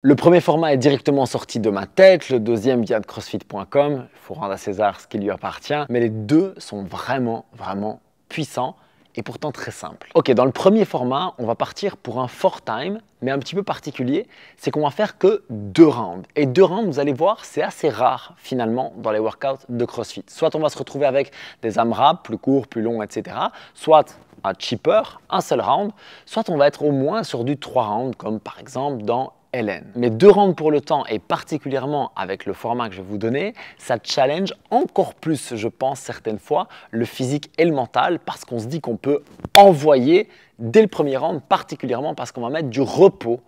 Le premier format est directement sorti de ma tête, le deuxième vient de crossfit.com, il faut rendre à César ce qui lui appartient, mais les deux sont vraiment, vraiment puissants et pourtant très simples. Ok, dans le premier format, on va partir pour un four time, mais un petit peu particulier, c'est qu'on va faire que deux rounds. Et deux rounds, vous allez voir, c'est assez rare finalement dans les workouts de CrossFit. Soit on va se retrouver avec des AMRAP plus courts, plus longs, etc. Soit un cheaper, un seul round, soit on va être au moins sur du trois rounds, comme par exemple dans mais deux rounds pour le temps et particulièrement avec le format que je vais vous donner, ça challenge encore plus, je pense, certaines fois le physique et le mental parce qu'on se dit qu'on peut envoyer dès le premier round, particulièrement parce qu'on va mettre du repos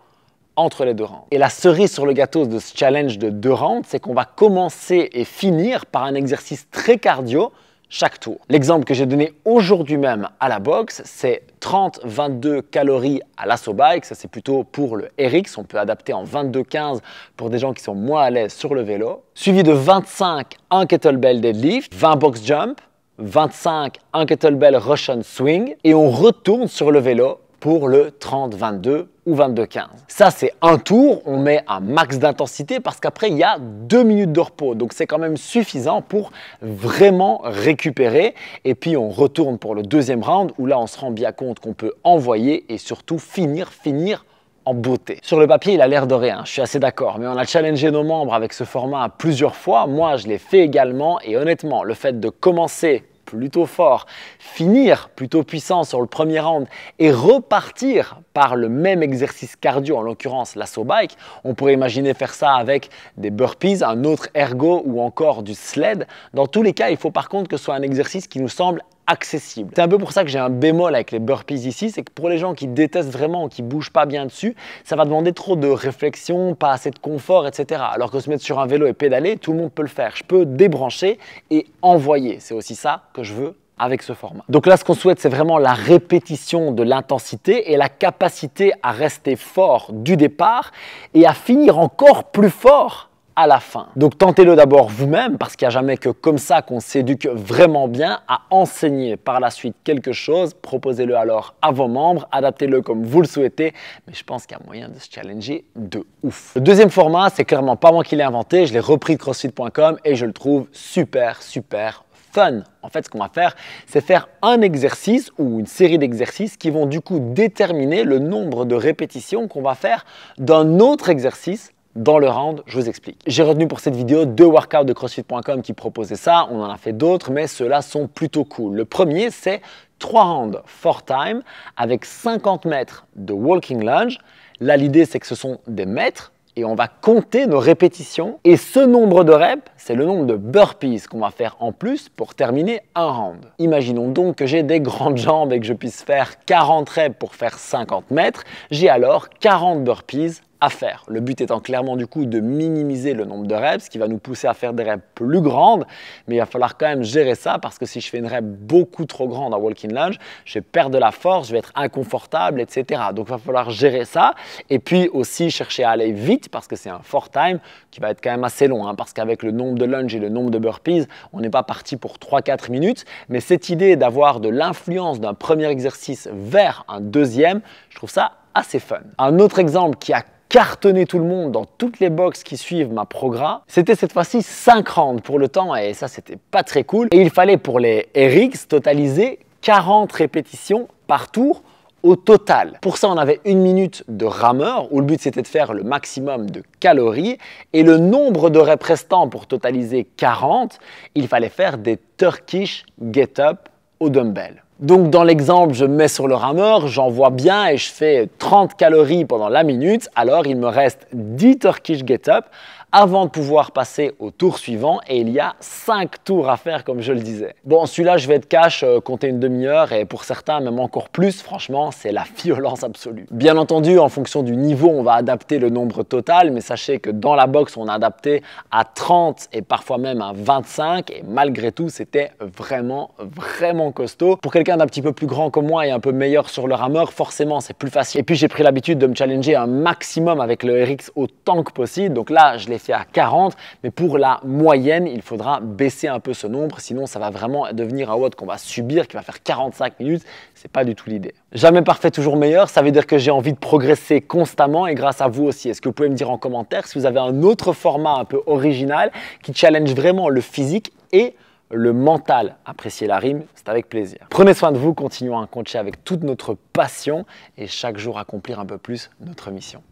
entre les deux rounds. Et la cerise sur le gâteau de ce challenge de deux rounds, c'est qu'on va commencer et finir par un exercice très cardio chaque tour. L'exemple que j'ai donné aujourd'hui même à la boxe, c'est 30-22 calories à l'assaut bike, ça c'est plutôt pour le RX, on peut adapter en 22-15 pour des gens qui sont moins à l'aise sur le vélo, suivi de 25 un kettlebell deadlift, 20 box jump, 25 un kettlebell Russian swing et on retourne sur le vélo pour le 30-22 ou 22-15. Ça, c'est un tour, on met un max d'intensité parce qu'après, il y a deux minutes de repos. Donc, c'est quand même suffisant pour vraiment récupérer. Et puis, on retourne pour le deuxième round où là, on se rend bien compte qu'on peut envoyer et surtout finir, finir en beauté. Sur le papier, il a l'air de rien, je suis assez d'accord, mais on a challengé nos membres avec ce format plusieurs fois, moi je l'ai fait également, et honnêtement, le fait de commencer plutôt fort, finir plutôt puissant sur le premier round et repartir par le même exercice cardio, en l'occurrence l'assaut bike, on pourrait imaginer faire ça avec des burpees, un autre ergo ou encore du sled. Dans tous les cas, il faut par contre que ce soit un exercice qui nous semble accessible. C'est un peu pour ça que j'ai un bémol avec les burpees ici, c'est que pour les gens qui détestent vraiment, qui bougent pas bien dessus, ça va demander trop de réflexion, pas assez de confort, etc. Alors que se mettre sur un vélo et pédaler, tout le monde peut le faire. Je peux débrancher et envoyer. C'est aussi ça que je veux avec ce format. Donc là, ce qu'on souhaite, c'est vraiment la répétition de l'intensité et la capacité à rester fort du départ et à finir encore plus fort à la fin. Donc tentez-le d'abord vous-même parce qu'il n'y a jamais que comme ça qu'on s'éduque vraiment bien à enseigner par la suite quelque chose. Proposez-le alors à vos membres, adaptez-le comme vous le souhaitez, mais je pense qu'il y a moyen de se challenger de ouf. Le deuxième format, c'est clairement pas moi qui l'ai inventé, je l'ai repris de crossfit.com et je le trouve super super fun. En fait, ce qu'on va faire, c'est faire un exercice ou une série d'exercices qui vont du coup déterminer le nombre de répétitions qu'on va faire d'un autre exercice dans le round, je vous explique. J'ai retenu pour cette vidéo deux workouts de CrossFit.com qui proposaient ça, on en a fait d'autres, mais ceux-là sont plutôt cool. Le premier, c'est 3 rounds 4 time avec 50 mètres de walking lunge. Là, l'idée, c'est que ce sont des mètres et on va compter nos répétitions. Et ce nombre de reps, c'est le nombre de burpees qu'on va faire en plus pour terminer un round. Imaginons donc que j'ai des grandes jambes et que je puisse faire 40 reps pour faire 50 mètres. J'ai alors 40 burpees à faire. Le but étant clairement du coup de minimiser le nombre de reps, ce qui va nous pousser à faire des reps plus grandes, mais il va falloir quand même gérer ça parce que si je fais une rep beaucoup trop grande en walking lunge, je vais perdre de la force, je vais être inconfortable, etc. Donc il va falloir gérer ça et puis aussi chercher à aller vite parce que c'est un fort time qui va être quand même assez long hein, parce qu'avec le nombre de lunges et le nombre de burpees, on n'est pas parti pour 3-4 minutes, mais cette idée d'avoir de l'influence d'un premier exercice vers un deuxième, je trouve ça assez fun. Un autre exemple qui a cartonner tout le monde dans toutes les boxes qui suivent ma progrès. C'était cette fois-ci 5 pour le temps et ça c'était pas très cool. Et il fallait pour les RX totaliser 40 répétitions par tour au total. Pour ça, on avait une minute de rameur où le but c'était de faire le maximum de calories et le nombre de reps pour totaliser 40, il fallait faire des Turkish get-up au dumbbell. Donc dans l'exemple, je mets sur le rameur, vois bien et je fais 30 calories pendant la minute, alors il me reste 10 Turkish Get Up avant de pouvoir passer au tour suivant et il y a 5 tours à faire comme je le disais. Bon celui-là je vais être cash, euh, compter une demi-heure et pour certains même encore plus franchement c'est la violence absolue. Bien entendu en fonction du niveau on va adapter le nombre total mais sachez que dans la box on a adapté à 30 et parfois même à 25 et malgré tout c'était vraiment vraiment costaud. Pour quelqu'un un d'un petit peu plus grand que moi et un peu meilleur sur le rameur, forcément c'est plus facile. Et puis j'ai pris l'habitude de me challenger un maximum avec le RX autant que possible. Donc là, je l'ai fait à 40, mais pour la moyenne, il faudra baisser un peu ce nombre, sinon ça va vraiment devenir un watt qu'on va subir, qui va faire 45 minutes. C'est pas du tout l'idée. Jamais parfait, toujours meilleur, ça veut dire que j'ai envie de progresser constamment et grâce à vous aussi. Est-ce que vous pouvez me dire en commentaire si vous avez un autre format un peu original qui challenge vraiment le physique et le mental. apprécier la rime, c'est avec plaisir. Prenez soin de vous, continuons à coacher avec toute notre passion et chaque jour accomplir un peu plus notre mission.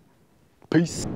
Peace